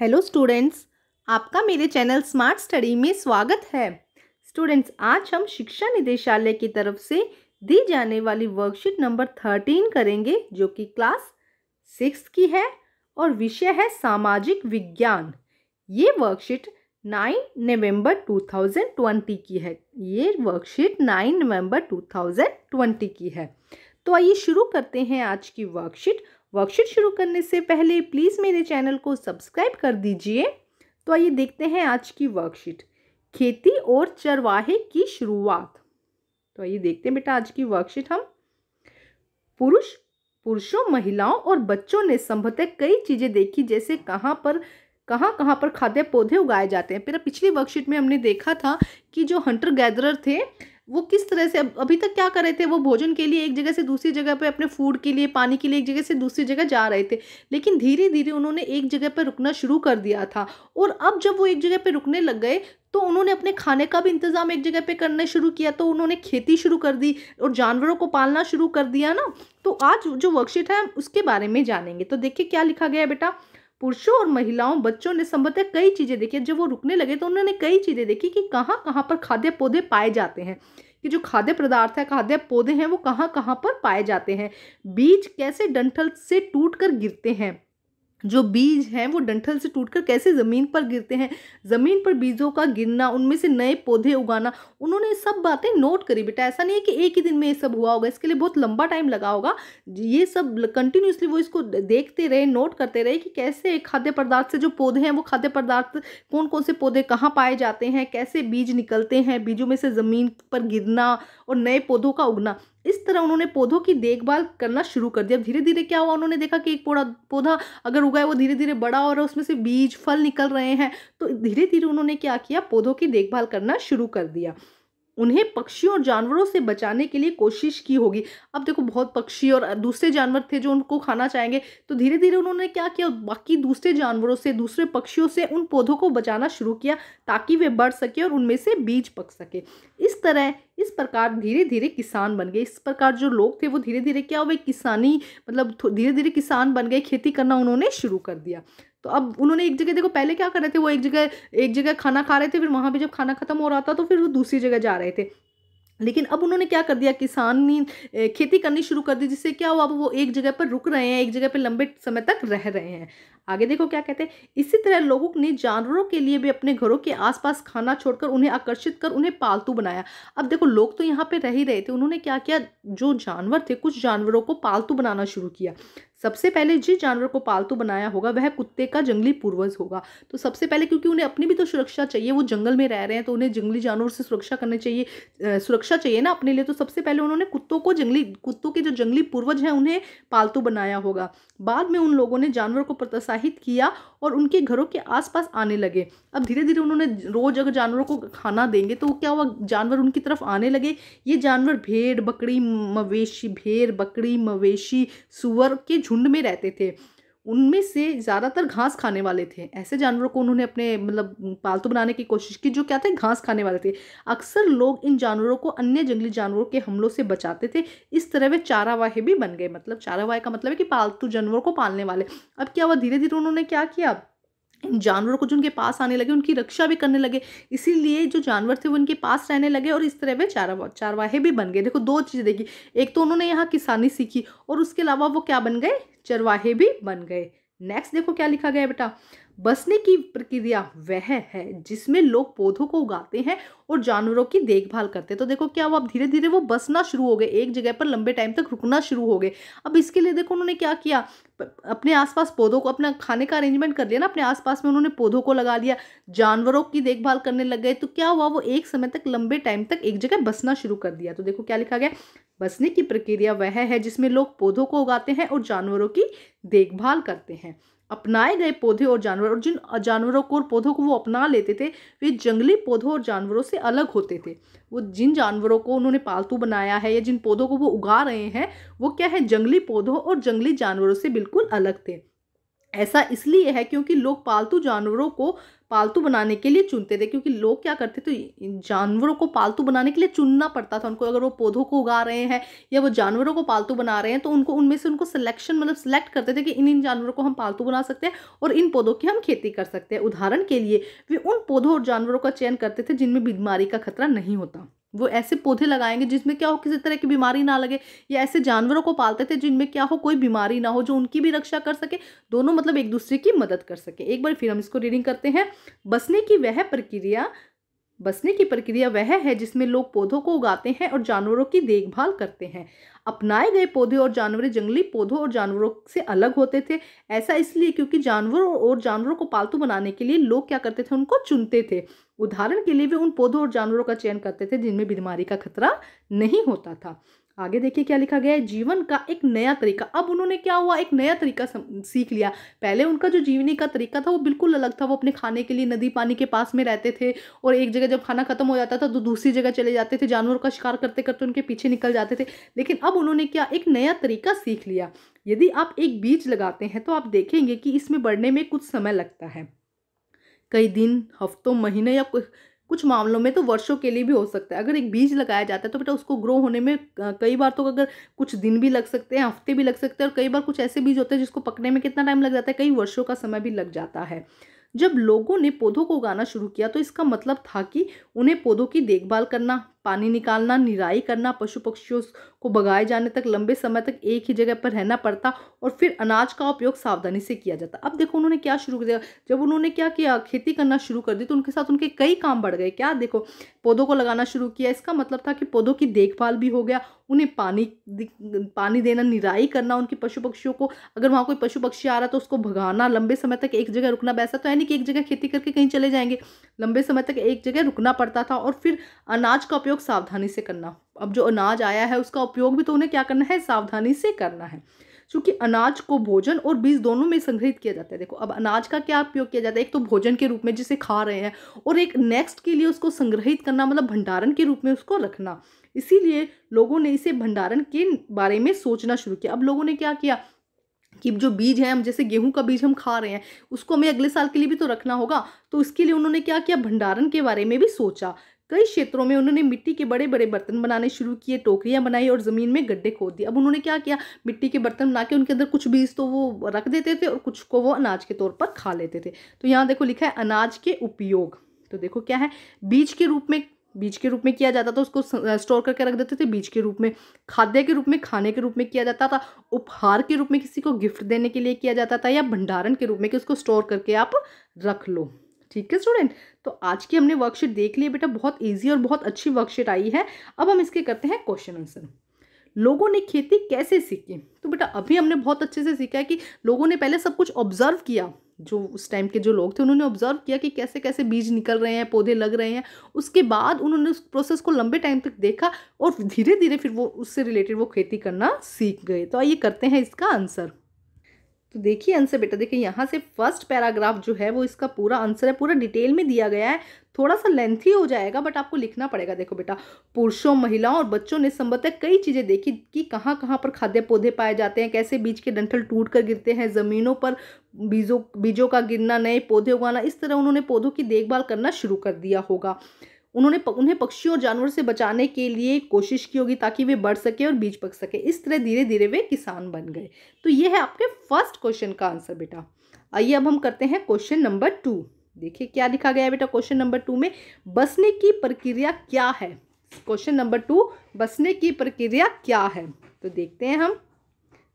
hello students आपका मेरे channel smart study में स्वागत है स्टूडेंट्स आज हम शिक्षा निदेशालय की तरफ से दी जाने वाली वर्कशीट नंबर थर्टीन करेंगे जो कि क्लास सिक्स की है और विषय है सामाजिक विज्ञान ये वर्कशीट नाइन नवंबर ट्वेंटी की है ये वर्कशीट नाइन नवम्बर टू की है तो आइए शुरू करते हैं आज की वर्कशीट वर्कशीट शुरू करने से पहले प्लीज़ मेरे चैनल को सब्सक्राइब कर दीजिए तो आइए देखते हैं आज की वर्कशीट खेती और चरवाहे की शुरुआत तो आइए देखते हैं बेटा आज की वर्कशीट हम पुरुष पुरुषों महिलाओं और बच्चों ने संभवतः कई चीज़ें देखी जैसे कहाँ पर कहाँ कहाँ पर खाद्य पौधे उगाए जाते हैं फिर पिछली वर्कशीट में हमने देखा था कि जो हंटर गैदरर थे वो किस तरह से अभी तक क्या कर रहे थे वो भोजन के लिए एक जगह से दूसरी जगह पे अपने फूड के लिए पानी के लिए एक जगह से दूसरी जगह जा रहे थे लेकिन धीरे धीरे उन्होंने एक जगह पर रुकना शुरू कर दिया था और अब जब वो एक जगह पर रुकने लग गए तो उन्होंने अपने खाने का भी इंतज़ाम एक जगह पे करना शुरू किया तो उन्होंने खेती शुरू कर दी और जानवरों को पालना शुरू कर दिया ना तो आज जो वर्कशीट है उसके बारे में जानेंगे तो देखिए क्या लिखा गया बेटा पुरुषों और महिलाओं बच्चों ने संभवतः कई चीज़ें देखी जब वो रुकने लगे तो उन्होंने कई चीज़ें देखी कि कहाँ कहाँ पर खाद्य पौधे पाए जाते हैं कि जो खाद्य पदार्थ है खाद्य पौधे हैं वो कहाँ कहाँ पर पाए जाते हैं बीज कैसे डंठल से टूट कर गिरते हैं जो बीज हैं वो डंठल से टूटकर कैसे ज़मीन पर गिरते हैं ज़मीन पर बीजों का गिरना उनमें से नए पौधे उगाना उन्होंने सब बातें नोट करी बेटा ऐसा नहीं है कि एक ही दिन में ये सब हुआ होगा इसके लिए बहुत लंबा टाइम लगा होगा ये सब कंटिन्यूसली वो इसको देखते रहे नोट करते रहे कि कैसे खाद्य पदार्थ से जो पौधे हैं वो खाद्य पदार्थ कौन कौन से पौधे कहाँ पाए जाते हैं कैसे बीज निकलते हैं बीजों में से ज़मीन पर गिरना और नए पौधों का उगना इस तरह उन्होंने पौधों की देखभाल करना शुरू कर दिया धीरे धीरे क्या हुआ उन्होंने देखा कि एक पौधा पौधा अगर उगा है वो धीरे धीरे बड़ा और उसमें से बीज फल निकल रहे हैं तो धीरे धीरे उन्होंने क्या किया पौधों की देखभाल करना शुरू कर दिया उन्हें पक्षियों और जानवरों से बचाने के लिए कोशिश की होगी अब देखो बहुत पक्षी और दूसरे जानवर थे जो उनको खाना चाहेंगे तो धीरे धीरे उन्होंने क्या किया बाकी दूसरे जानवरों से दूसरे पक्षियों से उन पौधों को बचाना शुरू किया ताकि वे बढ़ सके और उनमें से बीज पक सके इस तरह इस प्रकार धीरे धीरे किसान बन गए इस प्रकार जो लोग थे वो धीरे धीरे क्या हुए किसानी मतलब धीरे धीरे किसान बन गए खेती करना उन्होंने शुरू कर दिया तो अब उन्होंने एक जगह देखो पहले क्या कर रहे थे वो एक जगह एक जगह खाना खा रहे थे फिर वहाँ पर जब खाना ख़त्म हो रहा था तो फिर वो दूसरी जगह जा रहे थे लेकिन अब उन्होंने क्या कर दिया किसान ने खेती करनी शुरू कर दी जिससे क्या हुआ अब वो एक जगह पर रुक रहे हैं एक जगह पर लंबे समय तक रह रहे हैं आगे देखो क्या कहते हैं इसी तरह लोगों ने जानवरों के लिए भी अपने घरों के आसपास खाना छोड़कर उन्हें आकर्षित कर उन्हें पालतू बनाया अब देखो लोग तो यहाँ पे रह ही रहे थे उन्होंने क्या किया जो जानवर थे कुछ जानवरों को पालतू बनाना शुरू किया सबसे पहले जिस जानवर को पालतू बनाया होगा वह कुत्ते का जंगली पूर्वज होगा तो सबसे पहले क्योंकि उन्हें अपनी भी तो सुरक्षा चाहिए वो जंगल में रह रहे हैं तो उन्हें जंगली जानवर से सुरक्षा करनी चाहिए सुरक्षा सुरक्षा चाहिए ना अपने लिए तो सबसे पहले उन्होंने कुत्तों को जंगली कुत्तों के जो जंगली पूर्वज हैं उन्हें पालतू बनाया होगा बाद में उन लोगों ने जानवर को प्रोत्साहित किया और उनके घरों के आसपास आने लगे अब धीरे धीरे उन्होंने रोज़ अगर जानवरों को खाना देंगे तो क्या हुआ जानवर उनकी तरफ आने लगे ये जानवर भेड़ बकरी मवेशी भेड़ बकरी मवेशी सुअर के झुंड में रहते थे उनमें से ज़्यादातर घास खाने वाले थे ऐसे जानवरों को उन्होंने अपने मतलब पालतू बनाने की कोशिश की जो क्या थे घास खाने वाले थे अक्सर लोग इन जानवरों को अन्य जंगली जानवरों के हमलों से बचाते थे इस तरह वे चारावाहे भी बन गए मतलब चारावाह का मतलब है कि पालतू जानवरों को पालने वाले अब क्या हुआ धीरे धीरे उन्होंने क्या किया जानवरों को जो उनके पास आने लगे उनकी रक्षा भी करने लगे इसीलिए जो जानवर थे वो उनके पास रहने लगे और इस तरह वे चारा चारवाहे भी बन गए देखो दो चीजें देखी एक तो उन्होंने यहाँ किसानी सीखी और उसके अलावा वो क्या बन गए चरवाहे भी बन गए नेक्स्ट देखो क्या लिखा गया बेटा बसने की प्रक्रिया वह है जिसमें लोग पौधों को उगाते हैं और जानवरों की देखभाल करते हैं तो देखो क्या वो अब धीरे धीरे वो बसना शुरू हो गए एक जगह पर लंबे टाइम तक रुकना शुरू हो गए अब इसके लिए देखो उन्होंने क्या किया अपने आसपास पौधों को अपना खाने का अरेंजमेंट कर लिया ना अपने आसपास में उन्होंने पौधों को लगा लिया जानवरों की देखभाल करने लग गए तो क्या हुआ वो एक समय तक लंबे टाइम तक एक जगह बसना शुरू कर दिया तो देखो क्या लिखा गया बसने की प्रक्रिया वह है जिसमें लोग पौधों को उगाते हैं और जानवरों की देखभाल करते हैं अपनाए गए पौधे और जानवर और जिन जानवरों को और पौधों को वो अपना लेते थे वे जंगली पौधों और जानवरों से अलग होते थे वो जिन जानवरों को उन्होंने पालतू बनाया है या जिन पौधों को वो उगा रहे हैं वो क्या है जंगली पौधों और जंगली जानवरों से बिल्कुल अलग थे ऐसा इसलिए है क्योंकि लोग पालतू जानवरों को पालतू बनाने के लिए चुनते थे क्योंकि लोग क्या करते थे जानवरों को पालतू बनाने के लिए चुनना पड़ता था उनको अगर वो पौधों को उगा रहे हैं या वो जानवरों को पालतू बना रहे हैं तो उनको उनमें से उनको सिलेक्शन मतलब सिलेक्ट करते थे कि इन इन जानवरों को हम पालतू बना सकते हैं और इन पौधों की हम खेती कर सकते हैं उदाहरण के लिए वे उन पौधों और जानवरों का चयन करते थे जिनमें बीमारी का खतरा नहीं होता वो ऐसे पौधे लगाएंगे जिसमें क्या हो किसी तरह की बीमारी ना लगे या ऐसे जानवरों को पालते थे जिनमें क्या हो कोई बीमारी ना हो जो उनकी भी रक्षा कर सके दोनों मतलब एक दूसरे की मदद कर सके एक बार फिर हम इसको रीडिंग करते हैं बसने की वह प्रक्रिया बसने की प्रक्रिया वह है जिसमें लोग पौधों को उगाते हैं और जानवरों की देखभाल करते हैं अपनाए गए पौधे और जानवर जंगली पौधों और जानवरों से अलग होते थे ऐसा इसलिए क्योंकि जानवरों और जानवरों को पालतू बनाने के लिए लोग क्या करते थे उनको चुनते थे उदाहरण के लिए वे उन पौधों और जानवरों का चयन करते थे जिनमें बीमारी का खतरा नहीं होता था आगे देखिए क्या लिखा गया है जीवन का एक नया तरीका अब उन्होंने क्या हुआ एक नया तरीका सीख लिया पहले उनका जो जीवने का तरीका था वो बिल्कुल अलग था वो अपने खाने के लिए नदी पानी के पास में रहते थे और एक जगह जब खाना खत्म हो जाता था तो दूसरी जगह चले जाते थे जानवरों का शिकार करते करते उनके पीछे निकल जाते थे लेकिन अब उन्होंने क्या एक नया तरीका सीख लिया यदि आप एक बीज लगाते हैं तो आप देखेंगे कि इसमें बढ़ने में कुछ समय लगता है कई दिन हफ्तों महीने या कुछ मामलों में तो वर्षों के लिए भी हो सकता है अगर एक बीज लगाया जाता है तो बेटा उसको ग्रो होने में कई बार तो अगर कुछ दिन भी लग सकते हैं हफ्ते भी लग सकते हैं और कई बार कुछ ऐसे बीज होते हैं जिसको पकने में कितना टाइम लग जाता है कई वर्षों का समय भी लग जाता है जब लोगों ने पौधों को उगाना शुरू किया तो इसका मतलब था कि उन्हें पौधों की देखभाल करना पानी निकालना निराई करना पशु पक्षियों को बगाए जाने तक लंबे समय तक एक ही जगह पर रहना पड़ता और फिर अनाज का उपयोग सावधानी से किया जाता अब देखो उन्होंने क्या शुरू किया जब उन्होंने क्या किया खेती करना शुरू कर दी तो उनके साथ उनके कई काम बढ़ गए क्या देखो पौधों को लगाना शुरू किया इसका मतलब था कि पौधों की देखभाल भी हो गया उन्हें पानी पानी देना निराई करना उनके पशु पक्षियों को अगर वहाँ कोई पशु पक्षी आ रहा तो उसको भगाना लंबे समय तक एक जगह रुकना वैसा तो यानी कि एक जगह खेती करके कहीं चले जाएंगे लंबे समय तक एक जगह रुकना पड़ता था और फिर अनाज का उपयोग सावधानी से करना अब जो अनाज आया है उसका उपयोग भी तो उन्हें क्या करना है सावधानी से करना है क्योंकि अनाज को भोजन और बीज दोनों में संग्रहित किया जाता है देखो अब अनाज का क्या उपयोग किया जाता है एक तो भोजन के रूप में जिसे खा रहे हैं और एक नेक्स्ट के लिए उसको संग्रहित करना मतलब भंडारण के रूप में उसको रखना इसीलिए लोगों ने इसे भंडारण के बारे में सोचना शुरू किया अब लोगों ने क्या किया कि जो बीज है हम जैसे गेहूं का बीज हम खा रहे हैं उसको हमें अगले साल के लिए भी तो रखना होगा तो इसके लिए उन्होंने क्या किया भंडारण के बारे में भी सोचा कई क्षेत्रों में उन्होंने मिट्टी के बड़े बड़े बर्तन बनाने शुरू किए टोकरियाँ बनाई और ज़मीन में गड्ढे खोद दिए अब उन्होंने क्या किया मिट्टी के बर्तन बना के उनके अंदर कुछ बीज तो वो रख देते थे और कुछ को वो अनाज के तौर पर खा लेते थे तो यहाँ देखो लिखा है अनाज के उपयोग तो देखो क्या है बीज के रूप में बीज के रूप में किया जाता था उसको स्टोर करके रख देते थे बीज के रूप में खाद्य के रूप में खाने के रूप में किया जाता था उपहार के रूप में किसी को गिफ्ट देने के लिए किया जाता था या भंडारण के रूप में कि उसको स्टोर करके आप रख लो ठीक है स्टूडेंट तो आज की हमने वर्कशीट देख ली बेटा बहुत ईजी और बहुत अच्छी वर्कशीट आई है अब हम इसके करते हैं क्वेश्चन आंसर लोगों ने खेती कैसे सीखी तो बेटा अभी हमने बहुत अच्छे से सीखा है कि लोगों ने पहले सब कुछ ऑब्जर्व किया जो उस टाइम के जो लोग थे उन्होंने ऑब्जर्व किया कि कैसे कैसे बीज निकल रहे हैं पौधे लग रहे हैं उसके बाद उन्होंने उस प्रोसेस को लंबे टाइम तक देखा और धीरे धीरे फिर वो उससे रिलेटेड वो खेती करना सीख गए तो आइए करते हैं इसका आंसर तो देखिए आंसर बेटा देखिए यहाँ से फर्स्ट पैराग्राफ जो है वो इसका पूरा आंसर है पूरा डिटेल में दिया गया है थोड़ा सा लेंथी हो जाएगा बट आपको लिखना पड़ेगा देखो बेटा पुरुषों महिलाओं और बच्चों ने संभवतः कई चीज़ें देखी कि कहाँ कहाँ पर खाद्य पौधे पाए जाते हैं कैसे बीज के डंठल टूट कर गिरते हैं ज़मीनों पर बीजों बीजों का गिरना नए पौधे उगाना इस तरह उन्होंने पौधों की देखभाल करना शुरू कर दिया होगा उन्होंने उन्हें पक्षियों और जानवर से बचाने के लिए कोशिश की होगी ताकि वे बढ़ सके और बीज पक सके इस तरह धीरे धीरे वे किसान बन गए तो ये है आपके फर्स्ट क्वेश्चन का आंसर बेटा आइए अब हम करते हैं क्वेश्चन नंबर टू देखिए क्या लिखा गया है बेटा क्वेश्चन नंबर टू में बसने की प्रक्रिया क्या है क्वेश्चन नंबर टू बसने की प्रक्रिया क्या है तो देखते हैं हम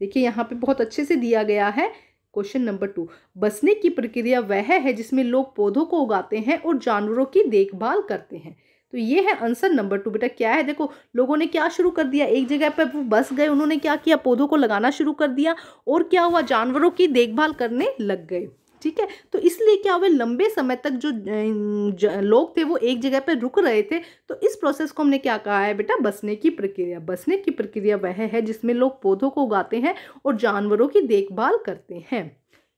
देखिए यहाँ पे बहुत अच्छे से दिया गया है क्वेश्चन नंबर टू बसने की प्रक्रिया वह है जिसमें लोग पौधों को उगाते हैं और जानवरों की देखभाल करते हैं तो ये है आंसर नंबर टू बेटा क्या है देखो लोगों ने क्या शुरू कर दिया एक जगह पर वो बस गए उन्होंने क्या किया पौधों को लगाना शुरू कर दिया और क्या हुआ जानवरों की देखभाल करने लग गए ठीक है तो इसलिए क्या हुआ लंबे समय तक जो लोग थे वो एक जगह पर रुक रहे थे तो इस प्रोसेस को हमने क्या कहा है बेटा बसने की प्रक्रिया बसने की प्रक्रिया वह है जिसमें लोग पौधों को उगाते हैं और जानवरों की देखभाल करते हैं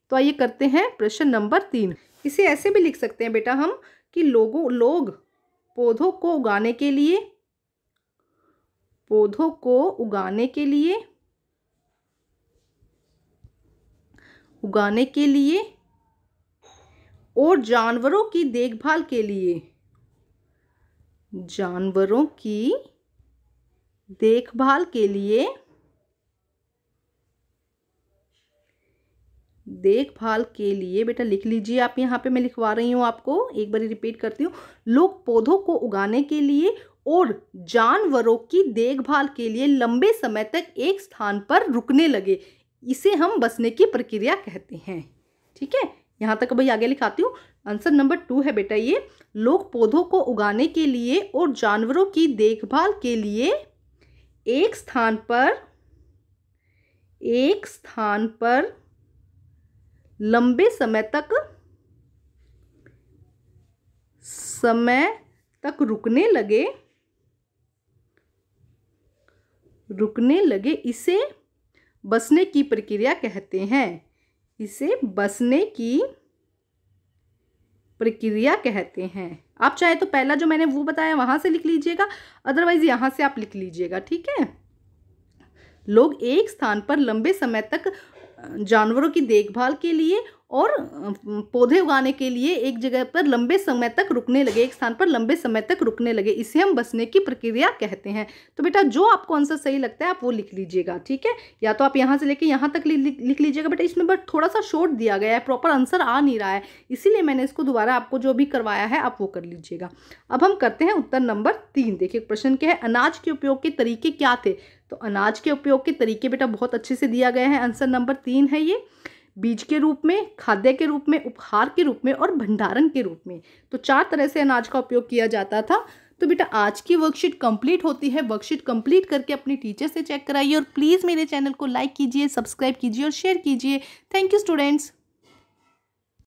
तो आइए करते हैं प्रश्न नंबर तीन इसे ऐसे भी लिख सकते हैं बेटा हम कि लोगों लोग पौधों को उगाने के लिए पौधों को उगाने के लिए उगाने के लिए और जानवरों की देखभाल के लिए जानवरों की देखभाल के लिए देखभाल के लिए बेटा लिख लीजिए आप यहाँ पे मैं लिखवा रही हूँ आपको एक बार रिपीट करती हूँ लोग पौधों को उगाने के लिए और जानवरों की देखभाल के लिए लंबे समय तक एक स्थान पर रुकने लगे इसे हम बसने की प्रक्रिया कहते हैं ठीक है यहाँ तक भाई आगे लिखाती हूँ आंसर नंबर टू है बेटा ये लोग पौधों को उगाने के लिए और जानवरों की देखभाल के लिए एक स्थान पर एक स्थान पर लंबे समय तक समय तक रुकने लगे रुकने लगे इसे बसने की प्रक्रिया कहते हैं इसे बसने की प्रक्रिया कहते हैं आप चाहे तो पहला जो मैंने वो बताया वहां से लिख लीजिएगा अदरवाइज यहां से आप लिख लीजिएगा ठीक है लोग एक स्थान पर लंबे समय तक जानवरों की देखभाल के लिए और पौधे उगाने के लिए एक जगह पर लंबे समय तक रुकने लगे एक स्थान पर लंबे समय तक रुकने लगे इसे हम बसने की प्रक्रिया कहते हैं तो बेटा जो आपको आंसर सही लगता है आप वो लिख लीजिएगा ठीक है या तो आप यहाँ से लेके यहाँ तक लिख लीजिएगा बेटा इसमें बट थोड़ा सा शॉर्ट दिया गया है प्रॉपर आंसर आ नहीं रहा है इसीलिए मैंने इसको दोबारा आपको जो भी करवाया है आप वो कर लीजिएगा अब हम करते हैं उत्तर नंबर तीन देखिए प्रश्न क्या है अनाज के उपयोग के तरीके क्या थे तो अनाज के उपयोग के तरीके बेटा बहुत अच्छे से दिया गया है आंसर नंबर तीन है ये बीज के रूप में खाद्य के रूप में उपहार के रूप में और भंडारण के रूप में तो चार तरह से अनाज का उपयोग किया जाता था तो बेटा आज की वर्कशीट कंप्लीट होती है वर्कशीट कंप्लीट करके अपने टीचर से चेक कराइए और प्लीज़ मेरे चैनल को लाइक कीजिए सब्सक्राइब कीजिए और शेयर कीजिए थैंक यू स्टूडेंट्स